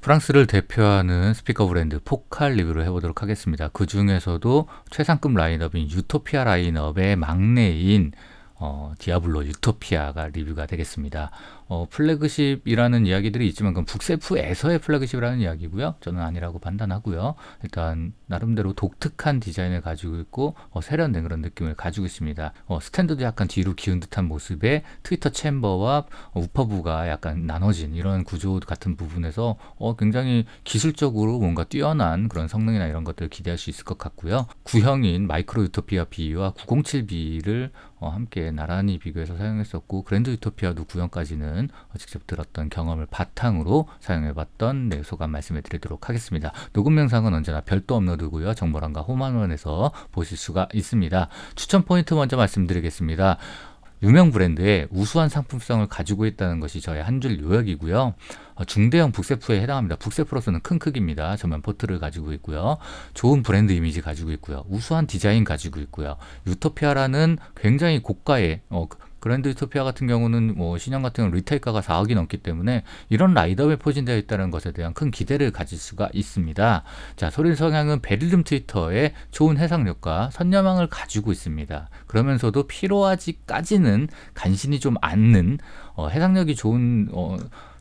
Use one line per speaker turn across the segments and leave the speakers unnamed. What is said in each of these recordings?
프랑스를 대표하는 스피커 브랜드 포칼 리뷰를 해보도록 하겠습니다. 그 중에서도 최상급 라인업인 유토피아 라인업의 막내인 어, 디아블로 유토피아가 리뷰가 되겠습니다. 어, 플래그십이라는 이야기들이 있지만 그럼 북세프에서의 플래그십이라는 이야기고요. 저는 아니라고 판단하고요. 일단 나름대로 독특한 디자인을 가지고 있고 어, 세련된 그런 느낌을 가지고 있습니다. 어, 스탠드도 약간 뒤로 기운 듯한 모습에 트위터 챔버와 우퍼부가 약간 나눠진 이런 구조 같은 부분에서 어, 굉장히 기술적으로 뭔가 뛰어난 그런 성능이나 이런 것들을 기대할 수 있을 것 같고요. 구형인 마이크로 유토피아 B와 907B를 어, 함께 나란히 비교해서 사용했었고 그랜드 유토피아도 구형까지는 어, 직접 들었던 경험을 바탕으로 사용해봤던 네, 소감 말씀해 드리도록 하겠습니다. 녹음 영상은 언제나 별도 업로드고요. 정보란과 호만원에서 보실 수가 있습니다. 추천 포인트 먼저 말씀드리겠습니다. 유명 브랜드의 우수한 상품성을 가지고 있다는 것이 저의 한 줄 요약이고요. 어, 중대형 북세프에 해당합니다. 북세프로서는 큰 크기입니다. 전면 포트를 가지고 있고요. 좋은 브랜드 이미지 가지고 있고요. 우수한 디자인 가지고 있고요. 유토피아라는 굉장히 고가의 어, 그랜드 유토피아 같은 경우는 뭐 신형 같은 경우 리테이가가 4억이 넘기 때문에 이런 라이더에 포진되어 있다는 것에 대한 큰 기대를 가질 수가 있습니다. 자, 소리 성향은 베릴륨 트위터의 좋은 해상력과 선녀망을 가지고 있습니다. 그러면서도 피로하지까지는 간신히 좀 않는 어, 해상력이 좋은 어,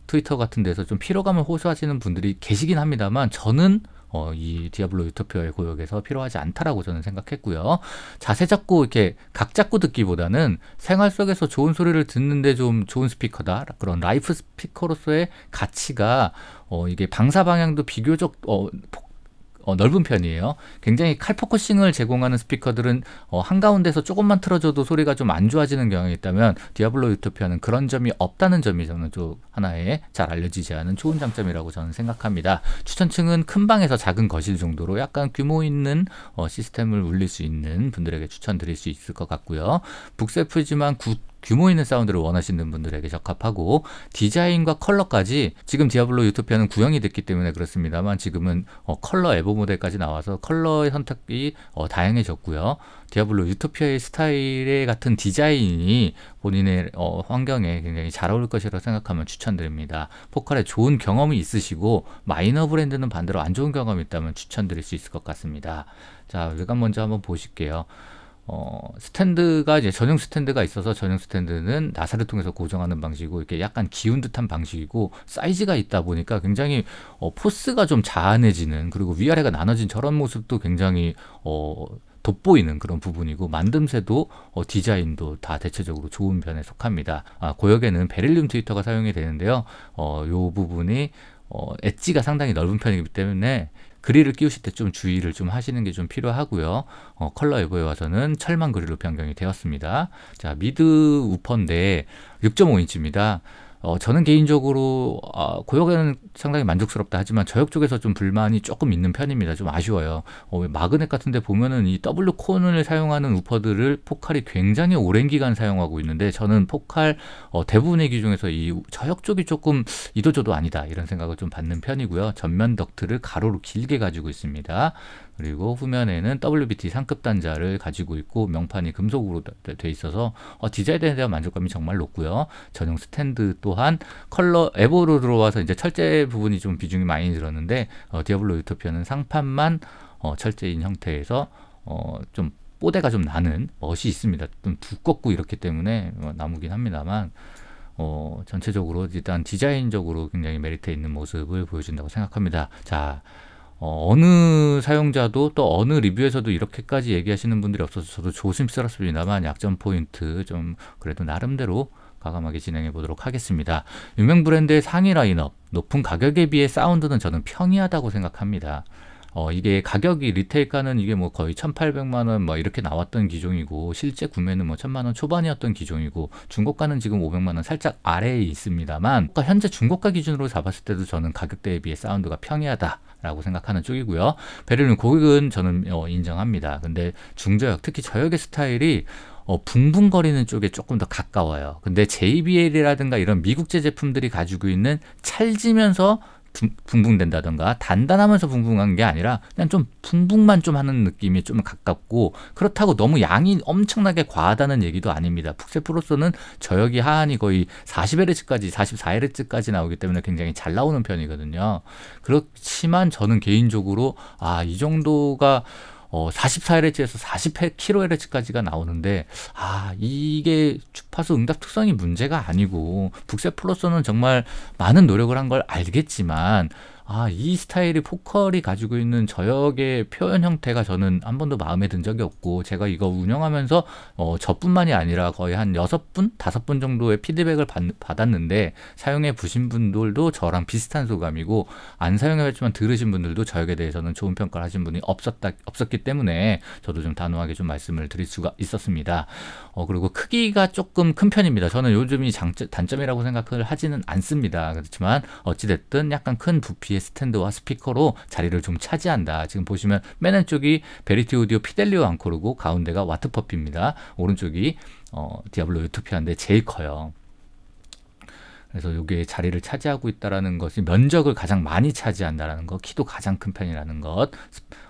트위터 같은 데서 좀 피로감을 호소하시는 분들이 계시긴 합니다만 저는 어, 이 디아블로 유토피아의 고역에서 필요하지 않다라고 저는 생각했고요. 자세 잡고 이렇게 각 잡고 듣기보다는 생활 속에서 좋은 소리를 듣는데 좀 좋은 스피커다 그런 라이프 스피커로서의 가치가 어, 이게 방사 방향도 비교적 어, 어, 넓은 편이에요. 굉장히 칼포커싱을 제공하는 스피커들은 어, 한가운데서 조금만 틀어줘도 소리가 좀 안 좋아지는 경향이 있다면 디아블로 유토피아는 그런 점이 없다는 점이 저는 좀 하나의 잘 알려지지 않은 좋은 장점이라고 저는 생각합니다. 추천층은 큰 방에서 작은 거실 정도로 약간 규모 있는 어, 시스템을 울릴수 있는 분들에게 추천드릴 수 있을 것 같고요. 북세프지만 굿 규모 있는 사운드를 원하시는 분들에게 적합하고 디자인과 컬러까지 지금 디아블로 유토피아는 구형이 됐기 때문에 그렇습니다만 지금은 어, 컬러 에보 모델까지 나와서 컬러의 선택이 어, 다양해졌고요. 디아블로 유토피아의 스타일의 같은 디자인이 본인의 어, 환경에 굉장히 잘 어울릴 것이라고 생각하면 추천드립니다. 포컬에 좋은 경험이 있으시고 마이너 브랜드는 반대로 안 좋은 경험이 있다면 추천드릴 수 있을 것 같습니다. 자, 외관 먼저 한번 보실게요. 어, 스탠드가 이제 전용 스탠드가 있어서 전용 스탠드는 나사를 통해서 고정하는 방식이고 이렇게 약간 기운 듯한 방식이고 사이즈가 있다 보니까 굉장히 어, 포스가 좀자아내지는 그리고 위아래가 나눠진 저런 모습도 굉장히 어, 돋보이는 그런 부분이고 만듦새도 어, 디자인도 다 대체적으로 좋은 편에 속합니다. 아, 고역에는 베릴륨 트위터가 사용이 되는데요. 어, 요 부분이 어, 엣지가 상당히 넓은 편이기 때문에 그릴을 끼우실 때 좀 주의를 좀 하시는 게 좀 필요하고요. 어, 컬러 에버에 와서는 철망 그릴로 변경이 되었습니다. 자, 미드 우퍼인데 6.5인치입니다. 어, 저는 개인적으로 어, 아, 고역에는 상당히 만족스럽다 하지만 저역 쪽에서 좀 불만이 조금 있는 편입니다. 좀 아쉬워요. 어, 마그넷 같은데 보면은 이 W 코너를 사용하는 우퍼들을 포칼이 굉장히 오랜 기간 사용하고 있는데 저는 포칼 어, 대부분의 기종에서 이 저역 쪽이 조금 이도저도 아니다 이런 생각을 좀 받는 편이고요. 전면 덕트를 가로로 길게 가지고 있습니다. 그리고 후면에는 WBT 상급 단자를 가지고 있고 명판이 금속으로 돼 있어서 어, 디자인에 대한 만족감이 정말 높고요. 전용 스탠드 또한 컬러 에보로 들어와서 이제 철제 부분이 좀 비중이 많이 들었는데 어, 디아블로 유토피아는 상판만 어, 철제인 형태에서 어, 좀 뽀대가 좀 나는 멋이 있습니다. 좀 두껍고 이렇기 때문에 뭐 나무긴 합니다만 어, 전체적으로 일단 디자인적으로 굉장히 메리트 있는 모습을 보여준다고 생각합니다. 자. 어, 느 사용자도 또 어느 리뷰에서도 이렇게까지 얘기하시는 분들이 없어서 저도 조심스럽습니다만 약점 포인트 좀 그래도 나름대로 과감하게 진행해 보도록 하겠습니다. 유명 브랜드의 상위 라인업, 높은 가격에 비해 사운드는 저는 평이하다고 생각합니다. 어, 이게 가격이 리테일가는 이게 뭐 거의 1,800만 원 뭐 이렇게 나왔던 기종이고 실제 구매는 뭐 1,000만 원 초반이었던 기종이고 중고가는 지금 500만 원 살짝 아래에 있습니다만 그러니까 현재 중고가 기준으로 잡았을 때도 저는 가격 대에 비해 사운드가 평이하다. 라고 생각하는 쪽이고요. 베를린 고객은 저는 어, 인정합니다. 근데 중저역, 특히 저역의 스타일이 어, 붕붕거리는 쪽에 조금 더 가까워요. 근데 JBL이라든가 이런 미국제 제품들이 가지고 있는 찰지면서 붕붕된다던가 단단하면서 붕붕한 게 아니라 그냥 좀 붕붕만 좀 하는 느낌이 좀 가깝고 그렇다고 너무 양이 엄청나게 과하다는 얘기도 아닙니다. 푹세 프로스는 저역이 하한이 거의 40Hz까지 44Hz까지 나오기 때문에 굉장히 잘 나오는 편이거든요. 그렇지만 저는 개인적으로 아 이 정도가 어, 44Hz에서 40kHz까지가 나오는데 아 이게 주파수 응답 특성이 문제가 아니고 북새 플러스는 정말 많은 노력을 한 걸 알겠지만 아, 이 스타일이 포컬이 가지고 있는 저역의 표현 형태가 저는 한 번도 마음에 든 적이 없고 제가 이거 운영하면서 어, 저뿐만이 아니라 거의 한6분5분 정도의 피드백을 받, 받았는데 사용해 보신 분들도 저랑 비슷한 소감이고 안 사용해봤지만 들으신 분들도 저역에 대해서는 좋은 평가를 하신 분이 없었다, 없었기 때문에 저도 좀 단호하게 좀 말씀을 드릴 수가 있었습니다. 어, 그리고 크기가 조금 큰 편입니다. 저는 요즘이 장점, 단점이라고 생각을 하지는 않습니다. 그렇지만 어찌됐든 약간 큰 부피의 LG 스탠드와 스피커로 자리를 좀 차지한다. 지금 보시면 맨 왼쪽이 베리티 오디오 피델리오 앙코르고 가운데가 와트퍼피입니다. 오른쪽이 어, 디아블로 유토피아인데 제일 커요. 그래서 이게 자리를 차지하고 있다라는 것이 면적을 가장 많이 차지한다라는 것, 키도 가장 큰 편이라는 것,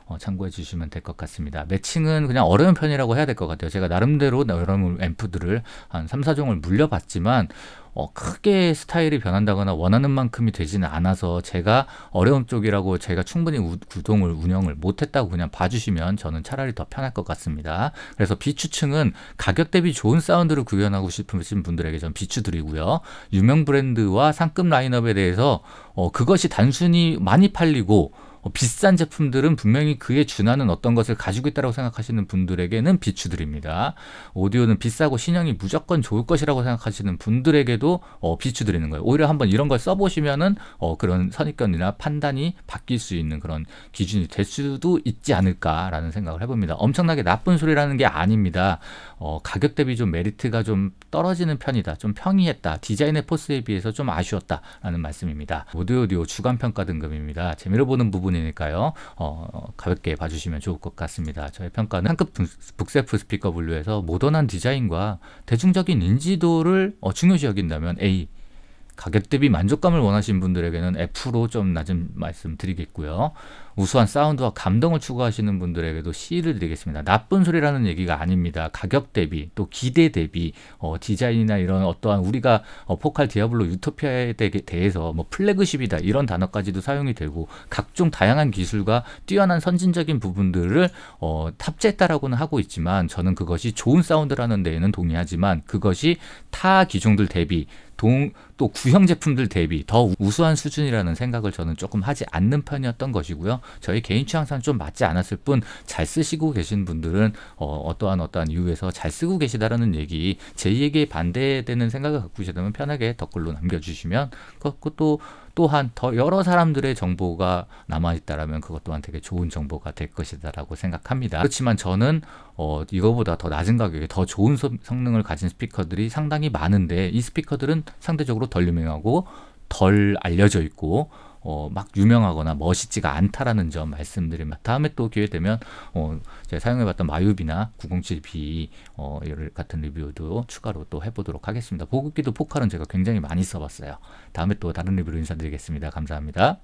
어, 참고해 주시면 될 것 같습니다. 매칭은 그냥 어려운 편이라고 해야 될 것 같아요. 제가 나름대로 여러 앰프들을 한 3, 4종을 물려봤지만 어, 크게 스타일이 변한다거나 원하는 만큼이 되지는 않아서 제가 어려운 쪽이라고 제가 충분히 우, 구동을 운영을 못했다고 그냥 봐주시면 저는 차라리 더 편할 것 같습니다. 그래서 비추층은 가격 대비 좋은 사운드를 구현하고 싶으신 분들에게 전 비추드리고요. 유명 브랜드와 상급 라인업에 대해서 어, 그것이 단순히 많이 팔리고 어, 비싼 제품들은 분명히 그에 준하는 어떤 것을 가지고 있다고 생각하시는 분들에게는 비추드립니다. 오디오는 비싸고 신형이 무조건 좋을 것이라고 생각하시는 분들에게도 어, 비추드리는 거예요. 오히려 한번 이런 걸 써보시면은 어, 그런 선입견이나 판단이 바뀔 수 있는 그런 기준이 될 수도 있지 않을까라는 생각을 해봅니다. 엄청나게 나쁜 소리라는 게 아닙니다. 어, 가격 대비 좀 메리트가 좀 떨어지는 편이다. 좀 평이했다. 디자인의 포스에 비해서 좀 아쉬웠다라는 말씀입니다. 오디오디오 주간평가 등급입니다. 재미로 보는 부분이 분이니까요 어, 가볍게 봐주시면 좋을 것 같습니다. 저의 평가는 한급 북세프 스피커 분류에서 모던한 디자인과 대중적인 인지도를 어, 중요시 여긴다면 A 가격 대비 만족감을 원하시는 분들에게는 F로 좀 낮은 말씀 드리겠고요. 우수한 사운드와 감동을 추구하시는 분들에게도 C를 드리겠습니다. 나쁜 소리라는 얘기가 아닙니다. 가격 대비, 또 기대 대비, 어, 디자인이나 이런 어떠한 우리가 어, 포칼 디아블로 유토피아에 대해서 뭐 플래그십이다 이런 단어까지도 사용이 되고 각종 다양한 기술과 뛰어난 선진적인 부분들을 어, 탑재했다라고는 하고 있지만 저는 그것이 좋은 사운드라는 데에는 동의하지만 그것이 타 기종들 대비 동또 구형 제품들 대비 더 우수한 수준이라는 생각을 저는 조금 하지 않는 편이었던 것이고요. 저희 개인 취향상 좀 맞지 않았을 뿐 잘 쓰시고 계신 분들은 어, 떠한 어떠한 이유에서 잘 쓰고 계시다라는 얘기 제 얘기에 반대되는 생각을 갖고 계시다면 편하게 댓글로 남겨주시면 그것도 또한 더 여러 사람들의 정보가 남아있다라면 그것 또한 되게 좋은 정보가 될 것이다라고 생각합니다. 그렇지만 저는 어, 이거보다 더 낮은 가격에 더 좋은 성능을 가진 스피커들이 상당히 많은데 이 스피커들은 상대적으로 덜 유명하고 덜 알려져 있고 어, 막 유명하거나 멋있지가 않다라는 점 말씀드리면 다음에 또 기회 되면 어, 제가 사용해봤던 마유비나 907B 어, 같은 리뷰도 추가로 또 해보도록 하겠습니다. 보급기도 포칼은 제가 굉장히 많이 써봤어요. 다음에 또 다른 리뷰로 인사드리겠습니다. 감사합니다.